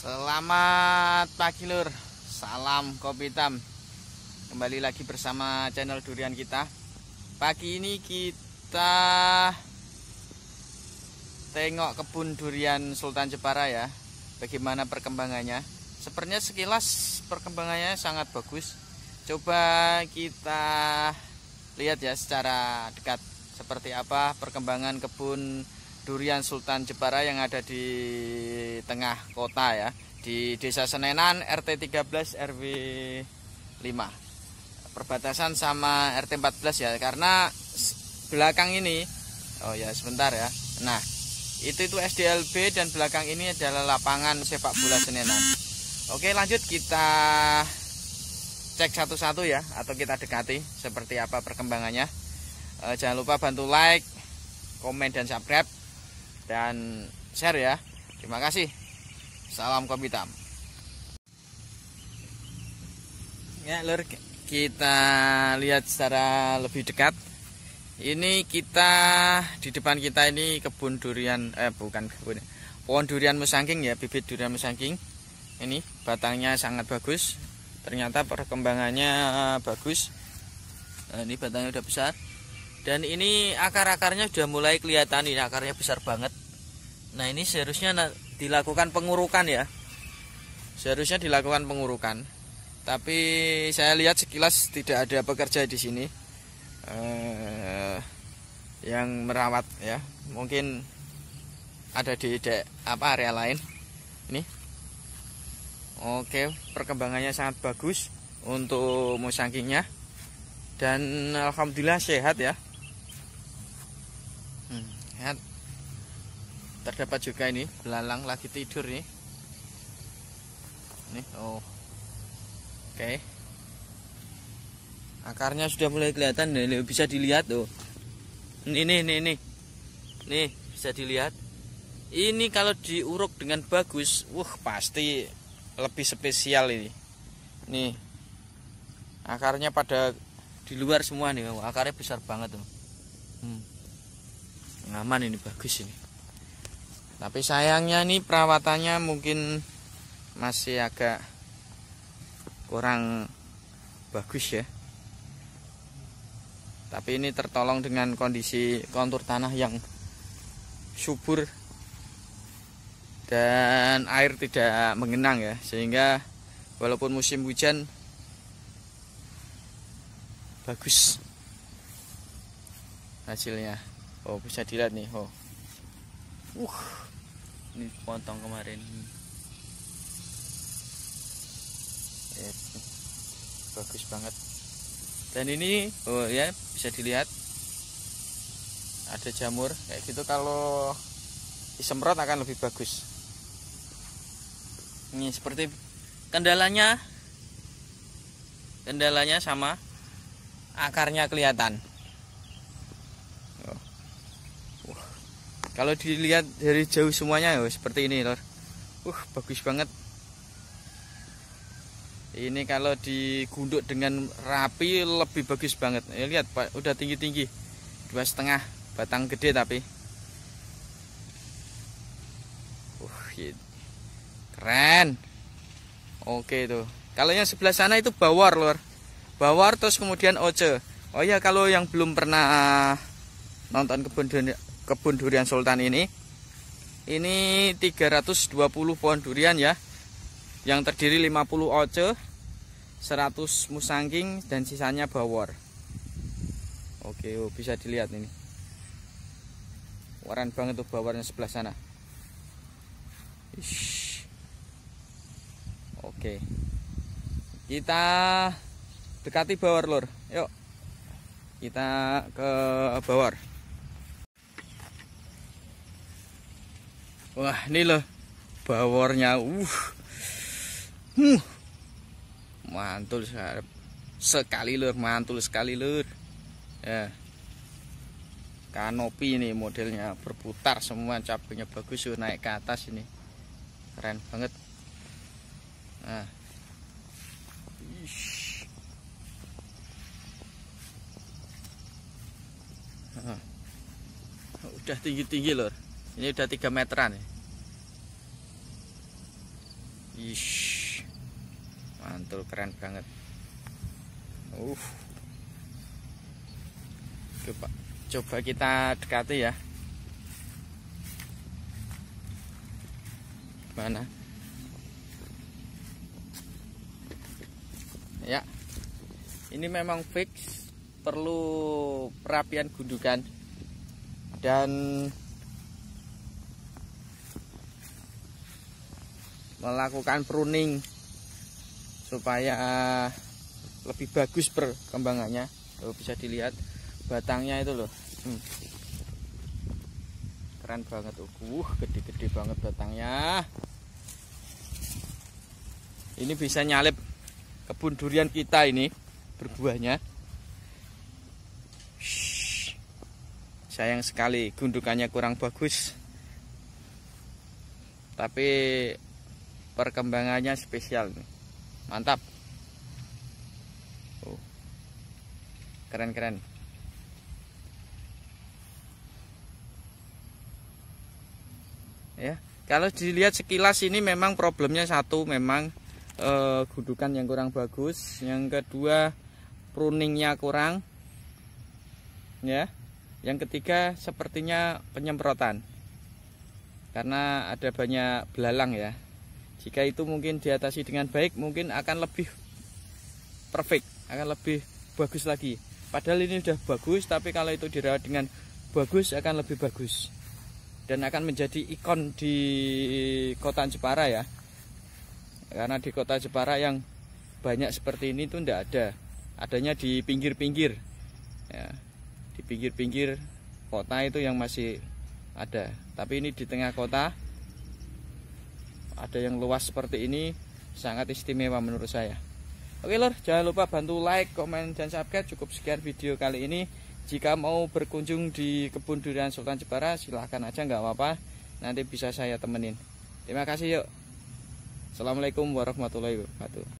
Selamat pagi lur, salam kopi hitam. Kembali lagi bersama channel durian kita. Pagi ini kita tengok kebun durian Sultan Jepara ya. Bagaimana perkembangannya? Sepertinya sekilas perkembangannya sangat bagus. Coba kita lihat ya secara dekat seperti apa perkembangan kebun durian Sultan Jepara yang ada di tengah kota ya di Desa Senenan RT 13 RW 5 perbatasan sama RT 14 ya karena belakang ini oh ya sebentar ya nah itu itu SDLB dan belakang ini adalah lapangan sepak bola Senenan oke lanjut kita cek satu-satu ya atau kita dekati seperti apa perkembangannya eh, jangan lupa bantu like komen dan subscribe dan share ya. Terima kasih. Salam kopi Ya, lur, kita lihat secara lebih dekat. Ini kita di depan kita ini kebun durian eh bukan kebun. Ya. Pohon durian musangking ya, bibit durian musangking. Ini batangnya sangat bagus. Ternyata perkembangannya bagus. Nah, ini batangnya udah besar. Dan ini akar-akarnya sudah mulai kelihatan ini akarnya besar banget Nah ini seharusnya dilakukan pengurukan ya Seharusnya dilakukan pengurukan Tapi saya lihat sekilas tidak ada pekerja di sini eh, Yang merawat ya Mungkin ada di de, apa area lain Ini Oke perkembangannya sangat bagus Untuk musangkingnya Dan Alhamdulillah sehat ya hmm, Sehat terdapat juga ini belalang lagi tidur nih nih oh oke okay. akarnya sudah mulai kelihatan nih bisa dilihat tuh ini ini ini nih bisa dilihat ini kalau diuruk dengan bagus wah pasti lebih spesial ini nih akarnya pada di luar semua nih akarnya besar banget tuh hmm. aman ini bagus ini tapi sayangnya ini perawatannya mungkin masih agak kurang bagus ya tapi ini tertolong dengan kondisi kontur tanah yang subur dan air tidak mengenang ya sehingga walaupun musim hujan bagus hasilnya oh bisa dilihat nih oh uh ini potong kemarin bagus banget dan ini oh ya bisa dilihat ada jamur kayak gitu kalau disemprot akan lebih bagus ini seperti kendalanya kendalanya sama akarnya kelihatan kalau dilihat dari jauh semuanya ya seperti ini lor uh bagus banget ini kalau digunduk dengan rapi lebih bagus banget ya, lihat pak udah tinggi-tinggi dua setengah batang gede tapi uh iya. keren oke tuh kalau yang sebelah sana itu bawar lor bawar terus kemudian oce oh ya kalau yang belum pernah ah, nonton kebun kebun durian sultan ini ini 320 pohon durian ya yang terdiri 50 oce 100 musangking dan sisanya bawor oke oh, bisa dilihat ini waran banget tuh bawornya sebelah sana Ish. oke kita dekati bawor lor yuk kita ke bawor Wah, ini loh bawornya. Uh. Huh. Mantul sarap. Sekali lur, mantul sekali lur. Ya. Kanopi ini modelnya berputar semua cabenya bagus naik ke atas ini. Keren banget. Nah. Nah. Udah tinggi-tinggi lur. Ini udah 3 meteran ya. Ish. Mantul keren banget. Uh. Coba coba kita dekati ya. Mana? Ya. Ini memang fix perlu perapian gundukan dan melakukan pruning supaya eh, lebih bagus perkembangannya tuh bisa dilihat batangnya itu loh hmm. keren banget uh gede-gede banget batangnya ini bisa nyalip kebun durian kita ini berbuahnya sayang sekali gundukannya kurang bagus tapi perkembangannya spesial nih. mantap oh. keren-keren ya kalau dilihat sekilas ini memang problemnya satu memang eh, gudukan yang kurang bagus yang kedua pruningnya kurang ya yang ketiga sepertinya penyemprotan karena ada banyak belalang ya jika itu mungkin diatasi dengan baik, mungkin akan lebih perfect, akan lebih bagus lagi. Padahal ini sudah bagus, tapi kalau itu dirawat dengan bagus akan lebih bagus dan akan menjadi ikon di kota Jepara ya. Karena di kota Jepara yang banyak seperti ini itu tidak ada, adanya di pinggir-pinggir, ya. di pinggir-pinggir kota itu yang masih ada. Tapi ini di tengah kota ada yang luas seperti ini sangat istimewa menurut saya oke lor jangan lupa bantu like komen dan subscribe cukup sekian video kali ini jika mau berkunjung di kebun durian Sultan Jepara silahkan aja nggak apa-apa nanti bisa saya temenin terima kasih yuk Assalamualaikum warahmatullahi wabarakatuh